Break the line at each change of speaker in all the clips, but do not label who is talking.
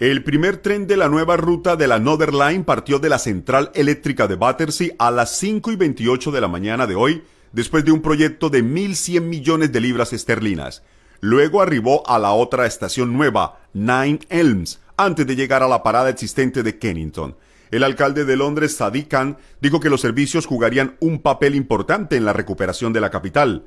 El primer tren de la nueva ruta de la Northern Line partió de la central eléctrica de Battersea a las 5 y 28 de la mañana de hoy, después de un proyecto de 1.100 millones de libras esterlinas. Luego arribó a la otra estación nueva, Nine Elms, antes de llegar a la parada existente de Kennington. El alcalde de Londres, Sadiq Khan, dijo que los servicios jugarían un papel importante en la recuperación de la capital.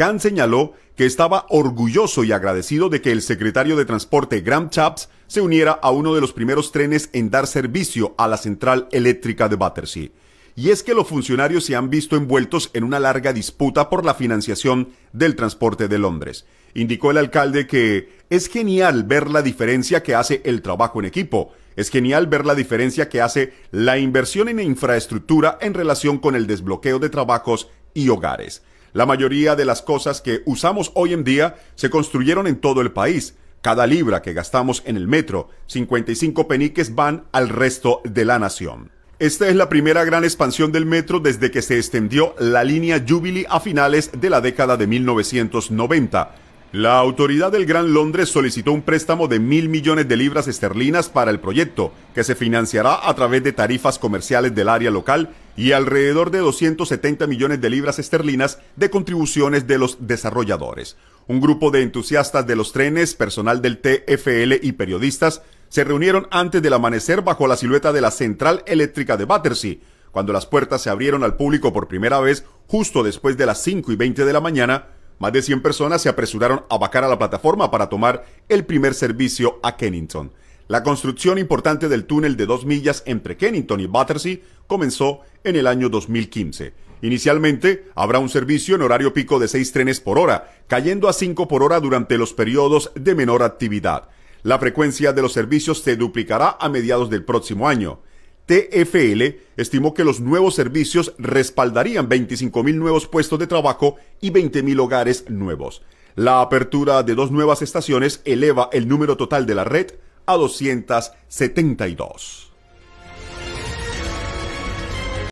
Khan señaló que estaba orgulloso y agradecido de que el secretario de Transporte Graham Chaps se uniera a uno de los primeros trenes en dar servicio a la central eléctrica de Battersea. Y es que los funcionarios se han visto envueltos en una larga disputa por la financiación del transporte de Londres. Indicó el alcalde que es genial ver la diferencia que hace el trabajo en equipo, es genial ver la diferencia que hace la inversión en infraestructura en relación con el desbloqueo de trabajos y hogares. La mayoría de las cosas que usamos hoy en día se construyeron en todo el país. Cada libra que gastamos en el metro, 55 peniques van al resto de la nación. Esta es la primera gran expansión del metro desde que se extendió la línea Jubilee a finales de la década de 1990. La autoridad del Gran Londres solicitó un préstamo de mil millones de libras esterlinas para el proyecto, que se financiará a través de tarifas comerciales del área local y alrededor de 270 millones de libras esterlinas de contribuciones de los desarrolladores. Un grupo de entusiastas de los trenes, personal del TFL y periodistas se reunieron antes del amanecer bajo la silueta de la central eléctrica de Battersea, cuando las puertas se abrieron al público por primera vez justo después de las 5 y 20 de la mañana más de 100 personas se apresuraron a vacar a la plataforma para tomar el primer servicio a Kennington. La construcción importante del túnel de dos millas entre Kennington y Battersea comenzó en el año 2015. Inicialmente, habrá un servicio en horario pico de seis trenes por hora, cayendo a cinco por hora durante los periodos de menor actividad. La frecuencia de los servicios se duplicará a mediados del próximo año. TFL estimó que los nuevos servicios respaldarían 25.000 nuevos puestos de trabajo y 20.000 hogares nuevos. La apertura de dos nuevas estaciones eleva el número total de la red a 272.